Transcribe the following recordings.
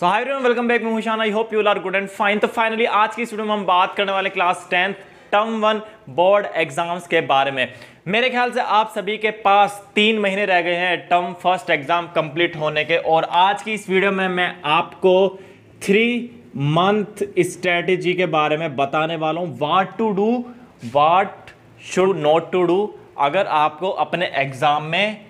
सो hi everyone welcome back मैं Hushan I hope you are good and fine तो finally आज की स्टूडियो में हम बात करने वाले class tenth term one board exams के बारे में मेरे ख्याल से आप सभी के पास तीन महीने रह गए हैं टर्म फर्स्ट एग्जाम कंप्लीट होने के और आज की इस वीडियो में मैं आपको थ्री मंथ स्ट्रेटेजी के बारे में बताने वाला हूँ what to do what should not to do अगर आपको अपने एग्ज़ाम में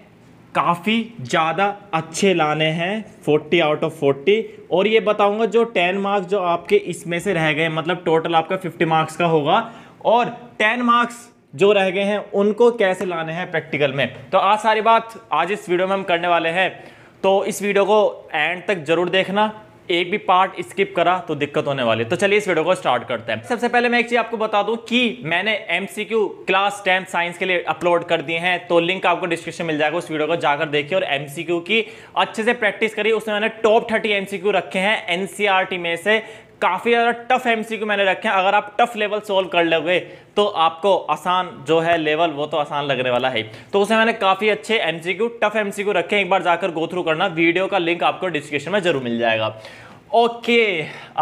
काफ़ी ज़्यादा अच्छे लाने हैं फोर्टी आउट ऑफ फोर्टी और ये बताऊंगा जो टेन मार्क्स जो आपके इसमें से रह गए मतलब टोटल आपका फिफ्टी मार्क्स का होगा और टेन मार्क्स जो रह गए हैं उनको कैसे लाने हैं प्रैक्टिकल में तो आज सारी बात आज इस वीडियो में हम करने वाले हैं तो इस वीडियो को एंड तक ज़रूर देखना एक भी पार्ट स्किप करा तो दिक्कत होने वाली तो चलिए इस वीडियो को स्टार्ट करते हैं सबसे पहले मैं एक चीज़ आपको बता दूं कि मैंने एमसीक्यू क्लास टेंथ साइंस के लिए अपलोड कर दिए हैं तो लिंक आपको डिस्क्रिप्शन मिल जाएगा उस वीडियो को जाकर देखिए और एमसीक्यू की अच्छे से प्रैक्टिस करिए उसमें मैंने टॉप थर्टी एमसीक्यू रखे हैं एनसीआरटी e में से काफ़ी ज़्यादा टफ एमसीक्यू मैंने रखे हैं अगर आप टफ लेवल सोल्व कर लोगे तो आपको आसान जो है लेवल वो तो आसान लगने वाला है तो उसे मैंने काफ़ी अच्छे एमसीक्यू टफ एमसीक्यू रखे हैं एक बार जाकर गो थ्रू करना वीडियो का लिंक आपको डिस्क्रिप्शन में जरूर मिल जाएगा ओके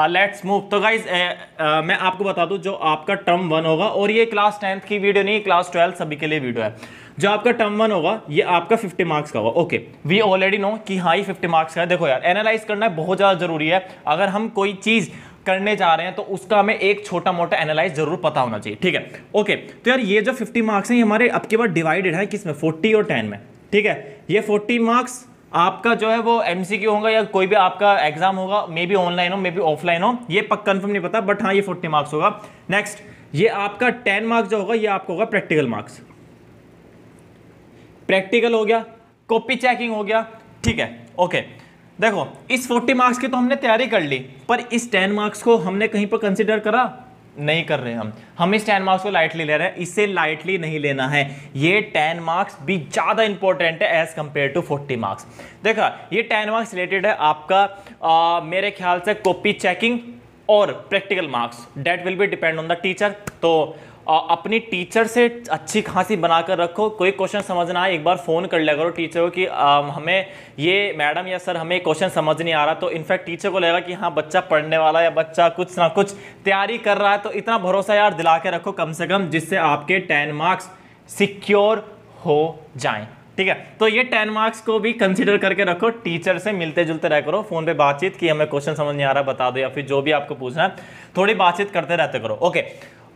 लेट्स मूव तो गाइज uh, uh, मैं आपको बता दूं जो आपका टर्म वन होगा और ये क्लास टेंथ की वीडियो नहीं क्लास ट्वेल्थ सभी के लिए वीडियो है जो आपका टर्म वन होगा ये आपका 50 मार्क्स का होगा ओके वी ऑलरेडी नो कि हाँ ये 50 मार्क्स का है देखो यार एनालाइज करना बहुत ज़्यादा जरूरी है अगर हम कोई चीज़ करने जा रहे हैं तो उसका हमें एक छोटा मोटा एनालाइज जरूर पता होना चाहिए ठीक है ओके तो यार ये जो फिफ्टी मार्क्स हैं ये हमारे अब के बाद डिवाइडेड है किस में फोर्टी और टेन में ठीक है ये फोर्टी मार्क्स आपका जो है वो एम होगा या कोई भी आपका एग्जाम होगा मे बी ऑनलाइन हो मे बी ऑफलाइन हो ये पक कन्फर्म नहीं पता बट हाँ ये फोर्टी मार्क्स होगा नेक्स्ट ये आपका टेन मार्क्स जो होगा ये आपका होगा प्रैक्टिकल मार्क्स प्रैक्टिकल हो गया कॉपी चेकिंग हो गया ठीक है ओके देखो इस 40 मार्क्स की तो हमने तैयारी कर ली पर इस 10 मार्क्स को हमने कहीं पर कंसिडर करा नहीं कर रहे हम हम इस 10 मार्क्स को लाइटली ले रहे हैं इसे लाइटली नहीं लेना है ये 10 मार्क्स भी ज़्यादा इंपॉर्टेंट है एज कंपेयर टू 40 मार्क्स देखा ये 10 मार्क्स रिलेटेड है आपका आ, मेरे ख्याल से कॉपी चेकिंग और practical marks that will be depend on the teacher तो अपनी टीचर से अच्छी खासी बनाकर रखो कोई क्वेश्चन समझना आए एक बार फ़ोन कर लिया करो टीचर को कि आ, हमें ये मैडम या सर हमें क्वेश्चन समझ नहीं आ रहा तो इनफैक्ट टीचर को लगेगा कि हाँ बच्चा पढ़ने वाला या बच्चा कुछ ना कुछ तैयारी कर रहा है तो इतना भरोसा यार दिला के रखो कम से कम जिससे आपके टेन मार्क्स सिक्योर हो जाएँ ठीक है तो ये टेन मार्क्स को भी कंसिडर करके रखो टीचर से मिलते जुलते रह करो फोन पे बातचीत कि हमें क्वेश्चन समझ नहीं आ रहा बता दो या फिर जो भी आपको पूछना है थोड़ी बातचीत करते रहते करो ओके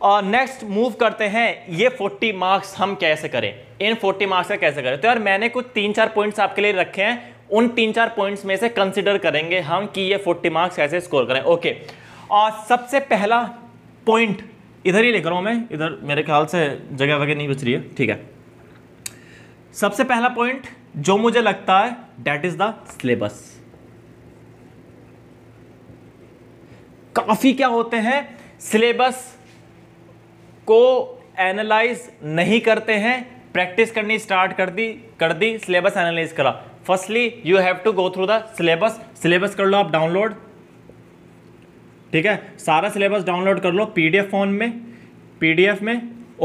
और नेक्स्ट मूव करते हैं ये 40 मार्क्स हम कैसे करें इन 40 मार्क्स का कैसे करें तो यार मैंने कुछ तीन चार पॉइंट्स आपके लिए रखे हैं उन तीन चार पॉइंट्स में से कंसिडर करेंगे हम कि ये 40 मार्क्स कैसे स्कोर करें ओके और सबसे पहला पॉइंट इधर ही लिख रहा हूँ मैं इधर मेरे ख्याल से जगह वगैरह नहीं बच रही है ठीक है सबसे पहला पॉइंट जो मुझे लगता है डैट इज़ द सिलेबस काफ़ी क्या होते हैं सिलेबस को एनालाइज नहीं करते हैं प्रैक्टिस करनी स्टार्ट कर दी कर दी सिलेबस एनालाइज करा firstly you have to go through the syllabus syllabus कर लो आप डाउनलोड ठीक है सारा सिलेबस डाउनलोड कर लो पीडीएफ फॉर्म में पीडीएफ में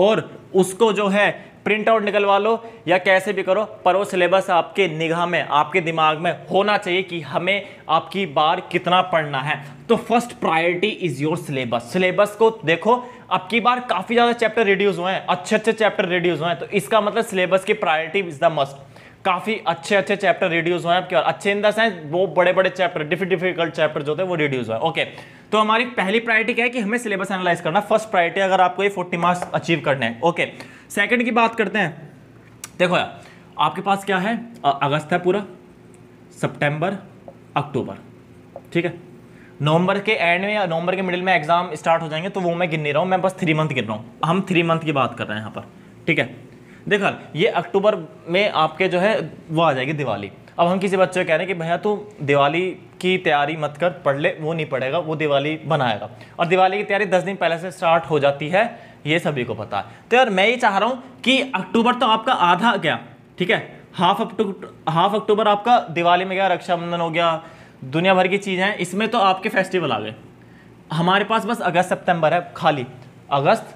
और उसको जो है प्रिंट आउट निकलवा लो या कैसे भी करो पर वो सिलेबस आपके निगाह में आपके दिमाग में होना चाहिए कि हमें आपकी बार कितना पढ़ना है तो first priority is your syllabus syllabus को देखो अब की बार काफ़ी ज़्यादा चैप्टर रिड्यूस हुए हैं अच्छे अच्छे चैप्टर रिड्यूस हुए हैं तो इसका मतलब सिलेबस की प्रायोरिटी इज़ द मस्ट काफ़ी अच्छे अच्छे चैप्टर रिड्यूस हुए हैं आपके अच्छे इन द सेंस वो बड़े बड़े चैप्टर डिफिकल्ट चैप्टर जो थे वो रिड्यूस हुए ओके तो हमारी पहली प्रायोरिटी क्या है कि हमें सिलेबस एनालाइज करना फर्स्ट प्रायोरिटी अगर आपको ये फोर्टी मार्क्स अचीव करने हैं ओके सेकेंड की बात करते हैं देखो यार आपके पास क्या है अगस्त है पूरा सितंबर अक्टूबर ठीक है नवंबर के एंड में या नवंबर के मिडिल में एग्जाम स्टार्ट हो जाएंगे तो वो मैं गिन नहीं रहा हूँ मैं बस थ्री मंथ गिन रहा हूँ हम थ्री मंथ की बात कर रहे हैं यहाँ पर ठीक है देखा ये अक्टूबर में आपके जो है वो आ जाएगी दिवाली अब हम किसी बच्चे को कह रहे हैं कि भैया तू दिवाली की तैयारी मत कर पढ़ ले वो नहीं पढ़ेगा वो दिवाली बनाएगा और दिवाली की तैयारी दस दिन पहले से स्टार्ट हो जाती है ये सभी को पता है तो यार मैं ये चाह रहा हूँ कि अक्टूबर तो आपका आधा गया ठीक है हाफ अक्टूबर हाफ अक्टूबर आपका दिवाली में गया रक्षाबंधन हो गया दुनिया भर की चीजें हैं इसमें तो आपके फेस्टिवल आ गए हमारे पास बस अगस्त सितंबर है खाली अगस्त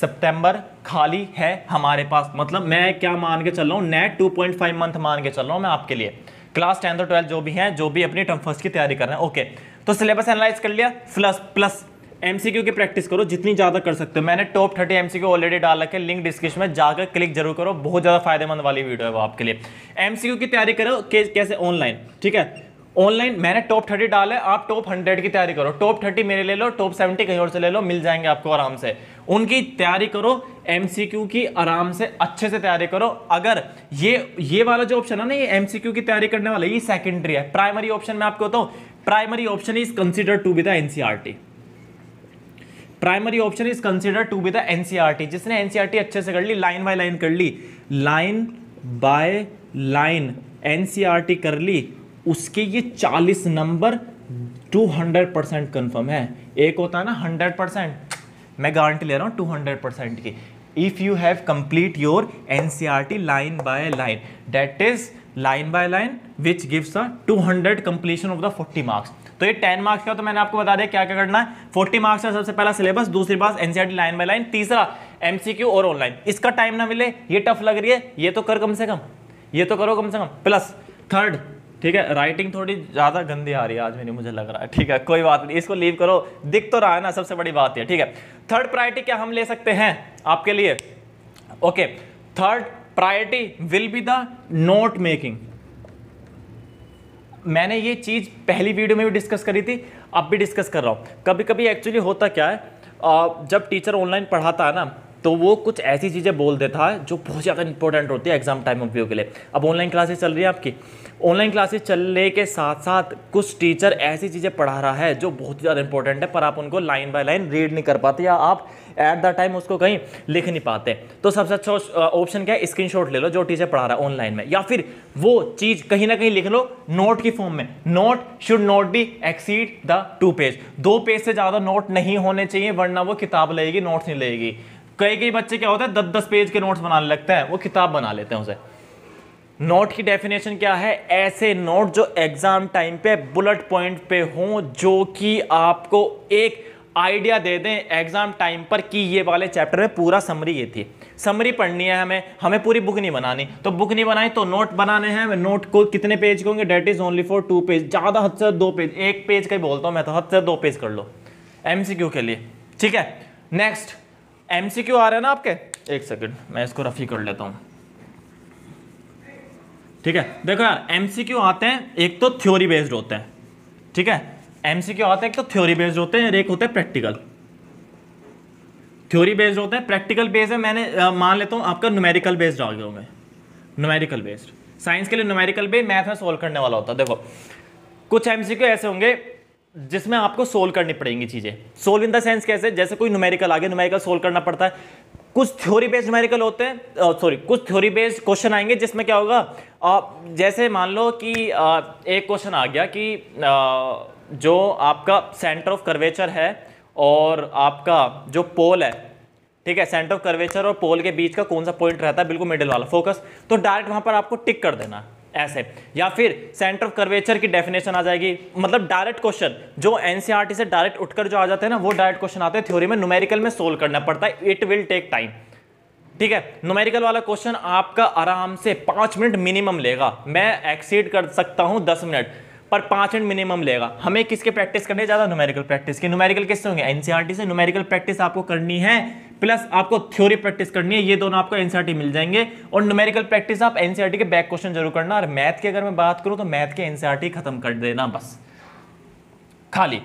सितंबर खाली है हमारे पास मतलब मैं क्या मान के चल रहा हूँ नेट फाइव मंथ मान के चल रहा हूँ मैं आपके लिए क्लास टेंथ और ट्वेल्थ जो भी हैं जो भी अपनी टर्म फर्स्ट की तैयारी कर रहे हैं ओके तो सिलेबस एनालाइज कर लिया प्लस प्लस क्यू की प्रैक्टिस करो जितनी ज़्यादा कर सकते हो मैंने टॉप थर्टी क्यू ऑलरेडी डाल रखे लिंक डिस्क्रिप्शन में जाकर क्लिक जरूर करो बहुत ज़्यादा फायदेमंद वाली वीडियो है वो आपके लिए एमसीक्यू की तैयारी करो कैसे ऑनलाइन ठीक है ऑनलाइन मैंने टॉप थर्टी डाला है आप टॉप हंड्रेड की तैयारी करो टॉप थर्टी मेरे ले लो टॉप सेवेंटी कहीं और से ले लो मिल जाएंगे आपको आराम से उनकी तैयारी करो एम की आराम से अच्छे से तैयारी करो अगर ये ये वाला जो ऑप्शन है ना ये एमसीक्यू की तैयारी करने वाला ये सेकेंडरी है प्राइमरी ऑप्शन में आपको बताऊँ primary option is consider to be the NCERT primary option is consider to be the NCR जिसने एनसीआरटी e अच्छे से कर ली लाइन बाय लाइन कर ली लाइन बाय लाइन एनसीआरटी कर ली उसके ये चालीस number two hundred percent confirm है एक होता है ना हंड्रेड परसेंट मैं गारंटी ले रहा हूँ टू हंड्रेड परसेंट की if you have complete your N C R T line by line that is line by line which gives a two hundred completion of the forty marks तो ये ten marks का तो मैंने आपको बता दिया क्या क्या करना है फोर्टी मार्क्स का सबसे पहला सिलेबस दूसरी बात एनसीआरटी लाइन बाय लाइन तीसरा एमसीक्यू और ऑनलाइन इसका टाइम ना मिले ये टफ लग रही है ये तो कर कम से कम ये तो करो कम से कम प्लस थर्ड ठीक है राइटिंग थोड़ी ज़्यादा गंदी आ रही है आज मेरी मुझे लग रहा है ठीक है कोई बात नहीं इसको लीव करो दिख तो रहा है ना सबसे बड़ी बात है ठीक है थर्ड प्रायोरिटी क्या हम ले सकते हैं आपके लिए okay third priority will be the note making मैंने ये चीज़ पहली वीडियो में भी डिस्कस करी थी अब भी डिस्कस कर रहा हूँ कभी कभी एक्चुअली होता क्या है जब टीचर ऑनलाइन पढ़ाता है ना तो वो कुछ ऐसी चीज़ें बोल देता है जो बहुत ज़्यादा इंपॉर्टेंट होती है एग्जाम टाइम ऑफ व्यू के लिए अब ऑनलाइन क्लासेस चल रही है आपकी ऑनलाइन क्लासेस चलने के साथ साथ कुछ टीचर ऐसी चीज़ें पढ़ा रहा है जो बहुत ज़्यादा इंपॉर्टेंट है पर आप उनको लाइन बाय लाइन रीड नहीं कर पाते या आप एट द टाइम उसको कहीं लिख नहीं पाते तो सबसे अच्छा ऑप्शन क्या है स्क्रीनशॉट ले लो जो टीचर पढ़ा रहा है ऑनलाइन में या फिर वो चीज़ कहीं ना कहीं लिख लो नोट की फॉर्म में note should not be exceed the two page दो पेज से ज़्यादा नोट नहीं होने चाहिए वरना वो किताब लेगी नोट्स नहीं लेगी कई कई बच्चे क्या होता है दस दस पेज के नोट्स बनाने लगते हैं वो किताब बना लेते हैं उसे नोट की डेफिनेशन क्या है ऐसे नोट जो एग्जाम टाइम पे बुलेट पॉइंट पे हों जो कि आपको एक आइडिया दे दें एग्जाम टाइम पर कि ये वाले चैप्टर में पूरा समरी ये थी समरी पढ़नी है हमें हमें पूरी बुक नहीं बनानी तो बुक नहीं बनाई तो नोट बनाने हैं नोट को कितने पेज के होंगे that is only for two page ज़्यादा हद से दो पेज एक पेज का ही बोलता हूँ मैं तो हद से दो पेज कर लो एम के लिए ठीक है नेक्स्ट एमसीक्यू आ रहा है ना आपके एक सेकंड मैं इसको रफी कर लेता हूं ठीक है देखो यार एमसीक्यू आते हैं एक तो थ्योरी बेस्ड होते हैं ठीक है एमसीक्यू आते हैं एक तो थ्योरी बेस्ड होते हैं एक होते हैं प्रैक्टिकल थ्योरी बेस्ड होते हैं प्रैक्टिकल बेस्ड है मैंने मान लेता हूँ आपका न्यूमेरिकल बेस्ड आ गया होंगे न्यूमेरिकल बेस्ड साइंस के लिए न्यूमेरिकल बेस्ड मैथ में सोल्व करने वाला होता है देखो कुछ एमसीक्यू ऐसे होंगे जिसमें आपको सोल्व करनी पड़ेंगी चीज़ें सोल्व इन द सेंस कैसे जैसे कोई न्यूमेरिकल आगे न्यूमेरिकल सोल्व करना पड़ता है कुछ थ्योरी बेस्ड न्यूमेरिकल होते हैं सॉरी कुछ थ्योरी बेस्ड क्वेश्चन आएंगे जिसमें क्या होगा आप जैसे मान लो कि आ, एक क्वेश्चन आ गया कि आ, जो आपका सेंटर ऑफ कर्वेचर है और आपका जो पोल है ठीक है सेंटर ऑफ कर्वेचर और पोल के बीच का कौन सा पॉइंट रहता है बिल्कुल मिडिल वाला फोकस तो डायरेक्ट वहाँ पर आपको टिक कर देना ऐसे या फिर सेंटर ऑफ कर्वेचर की डेफिनेशन आ जाएगी मतलब डायरेक्ट क्वेश्चन जो एनसीईआरटी e से डायरेक्ट उठकर जो आ जाते हैं ना वो डायरेक्ट क्वेश्चन आते हैं थ्योरी में न्यूमेरिकल में सोल्व करना पड़ता है इट विल टेक टाइम ठीक है न्यूमेरिकल वाला क्वेश्चन आपका आराम से पांच मिनट मिनिमम लेगा मैं एक्सीड कर सकता हूं दस मिनट पर पांच मिनट मिनिमम लेगा हमें किसके प्रैक्टिस करने ज़्यादा न्यूमेरिकल प्रैक्टिस की न्यूमेरिकल किससे होंगे एनसीआरटी e से न्यूमेरिकल प्रैक्टिस आपको करनी है प्लस आपको थ्योरी प्रैक्टिस करनी है ये दोनों आपको एनसीआरटी e मिल जाएंगे और न्यूमेरिकल प्रैक्टिस आप एनसीआरटी e के बैक क्वेश्चन जरूर करना और मैथ की अगर मैं बात करूं तो मैथ के एनसीआरटी e खत्म कर देना बस खाली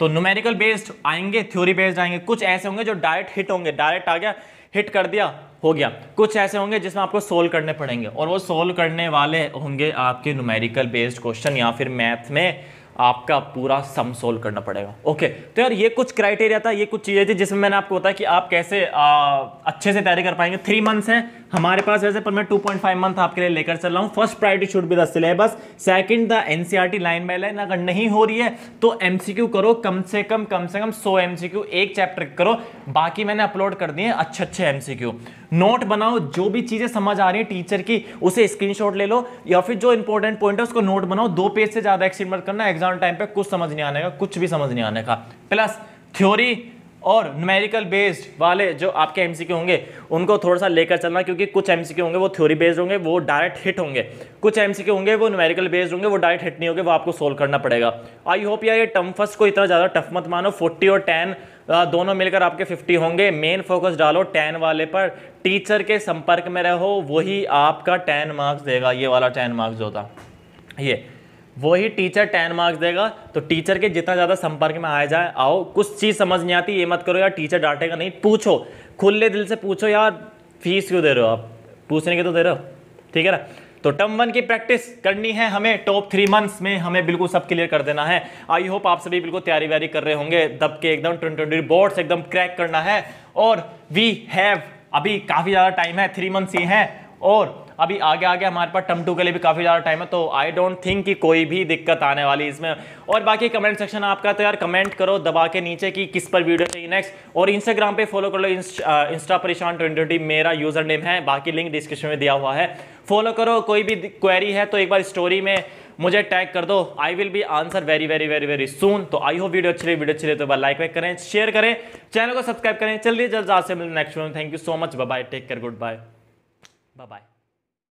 तो न्यूमेरिकल बेस्ड आएंगे थ्योरी बेस्ड आएंगे कुछ ऐसे होंगे जो डायरेक्ट हिट होंगे डायरेक्ट आ गया हिट कर दिया हो गया कुछ ऐसे होंगे जिसमें आपको सोल्व करने पड़ेंगे और वो सोल्व करने वाले होंगे आपके न्यूमेरिकल बेस्ड क्वेश्चन या फिर मैथ में आपका पूरा सम सोल्व करना पड़ेगा ओके तो यार ये कुछ क्राइटेरिया था ये कुछ चीज़ें थी जिसमें मैंने आपको बताया कि आप कैसे आ, अच्छे से तैयारी कर पाएंगे थ्री मंथ्स हैं हमारे पास वैसे पर मैं टू पॉइंट फाइव मंथ आपके लिए लेकर चल रहा हूँ first priority should be the syllabus second the NCERT line by line अगर नहीं हो रही है तो एमसीक्यू करो कम से कम कम से कम 100 एमसीक्यू एक चैप्टर करो बाकी मैंने अपलोड कर दिए अच्छे अच्छे एम नोट बनाओ जो भी चीज़ें समझ आ रही है टीचर की उसे स्क्रीन ले लो या फिर जो इंपॉर्टेंट पॉइंट है उसको नोट बनाओ दो पेज से ज़्यादा एक्सटेंड मत करना एग्जाम टाइम पर कुछ समझ नहीं आने का कुछ भी समझ नहीं आने का प्लस थ्योरी और न्यूमेरिकल बेस्ड वाले जो आपके एम होंगे उनको थोड़ा सा लेकर चलना क्योंकि कुछ एम होंगे वो थ्योरी बेस्ड होंगे वो डायरेक्ट हिट होंगे कुछ एम होंगे वो न्यूमेरिकल बेस्ड होंगे वो डायरेक्ट हिट नहीं होंगे वो आपको सोल्व करना पड़ेगा आई होप यार ये टम फर्स्ट को इतना ज़्यादा टफ मत मानो फोर्टी और टेन दोनों मिलकर आपके फिफ्टी होंगे मेन फोकस डालो टेन वाले पर टीचर के संपर्क में रहो वही आपका टेन मार्क्स देगा ये वाला टेन मार्क्स होता ये वही टीचर टेन मार्क्स देगा तो टीचर के जितना ज़्यादा संपर्क में आया जाए आओ कुछ चीज़ समझ नहीं आती ये मत करो यार टीचर डांटेगा नहीं पूछो खुले दिल से पूछो यार फीस क्यों दे रहे हो आप पूछने के तो दे रहे हो ठीक है ना तो टर्म वन की प्रैक्टिस करनी है हमें टॉप थ्री मंथ्स में हमें बिल्कुल सब क्लियर कर देना है आई होप आप सभी बिल्कुल तैयारी व्यारी कर रहे होंगे दब के एकदम ट्वेंटी ट्वेंटी बोर्ड्स एकदम क्रैक करना है और वी हैव अभी काफ़ी ज़्यादा टाइम है थ्री मंथ्स ही हैं और अभी आगे आगे हमारे पास टम टू के लिए भी काफ़ी ज़्यादा टाइम है तो आई डोंट थिंक कि कोई भी दिक्कत आने वाली इसमें और बाकी कमेंट सेक्शन आपका तो यार कमेंट करो दबा के नीचे कि किस पर वीडियो चाहिए नेक्स्ट और इंस्टाग्राम पे फॉलो कर लो इंस्टा परेशान ट्वेंटी मेरा यूज़र नेम है बाकी लिंक डिस्क्रिप्शन में दिया हुआ है फॉलो करो कोई भी क्वेरी है तो एक बार स्टोरी में मुझे टैग कर दो I will be answer very very very very soon तो आई होप वीडियो अच्छी रही वीडियो अच्छी रही तो बार लाइक वाइक करें शेयर करें चैनल को सब्सक्राइब करें चलिए जल्द आज से मिलते next video thank you so much bye take care good bye bye